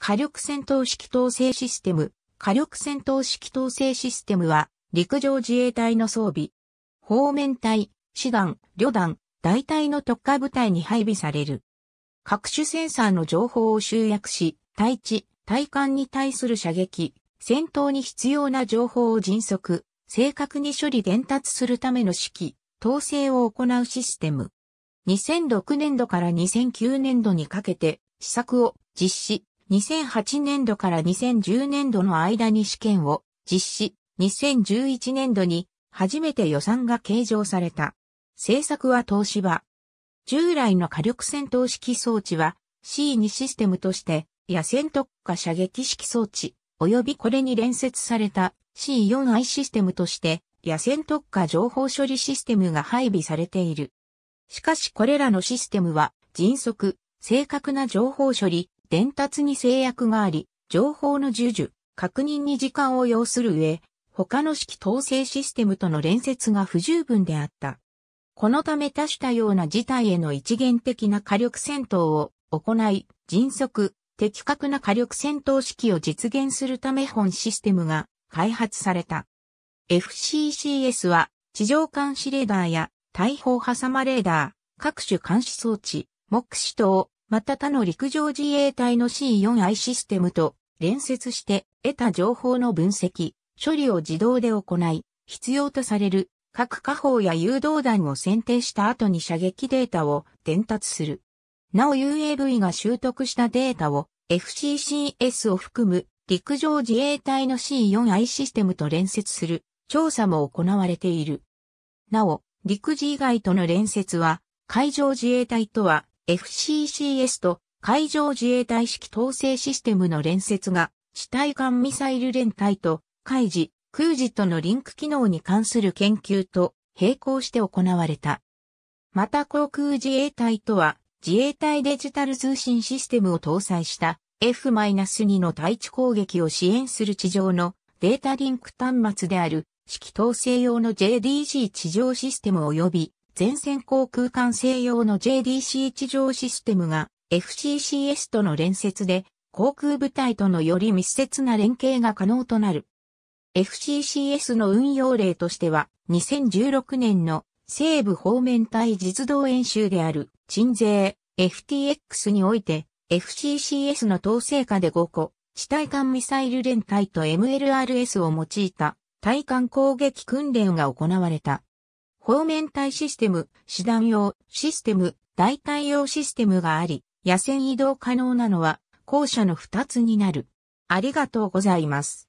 火力戦闘式統制システム。火力戦闘式統制システムは、陸上自衛隊の装備。方面隊、師団、旅団、大隊の特化部隊に配備される。各種センサーの情報を集約し、対地、対艦に対する射撃、戦闘に必要な情報を迅速、正確に処理伝達するための指揮、統制を行うシステム。2006年度から2009年度にかけて、試作を実施、2008年度から2010年度の間に試験を実施、2011年度に初めて予算が計上された。政策は東芝。従来の火力戦闘式装置は C2 システムとして野戦特化射撃式装置及びこれに連接された C4i システムとして野戦特化情報処理システムが配備されている。しかしこれらのシステムは迅速、正確な情報処理、伝達に制約があり、情報の授受、確認に時間を要する上、他の式統制システムとの連接が不十分であった。このため多種多様な事態への一元的な火力戦闘を行い、迅速、的確な火力戦闘式を実現するため本システムが開発された。FCCS は地上監視レーダーや大砲挟まレーダー、各種監視装置、目視等、また他の陸上自衛隊の C4I システムと連接して得た情報の分析、処理を自動で行い、必要とされる各火砲や誘導弾を選定した後に射撃データを伝達する。なお UAV が習得したデータを FCCS を含む陸上自衛隊の C4I システムと連接する調査も行われている。なお、陸自以外との連接は海上自衛隊とは FCCS と海上自衛隊式統制システムの連接が、地対艦ミサイル連隊と、海自、空自とのリンク機能に関する研究と並行して行われた。また航空自衛隊とは、自衛隊デジタル通信システムを搭載した F-2 の対地攻撃を支援する地上のデータリンク端末である、指揮統制用の JDG 地上システム及び全線航空管制用の JDC 地上システムが FCCS との連接で航空部隊とのより密接な連携が可能となる。FCCS の運用例としては2016年の西部方面隊実動演習である鎮西 FTX において FCCS の統制下で5個地対艦ミサイル連隊と MLRS を用いた対艦攻撃訓練が行われた。光面体システム、手段用システム、代替用システムがあり、野戦移動可能なのは後者の2つになる。ありがとうございます。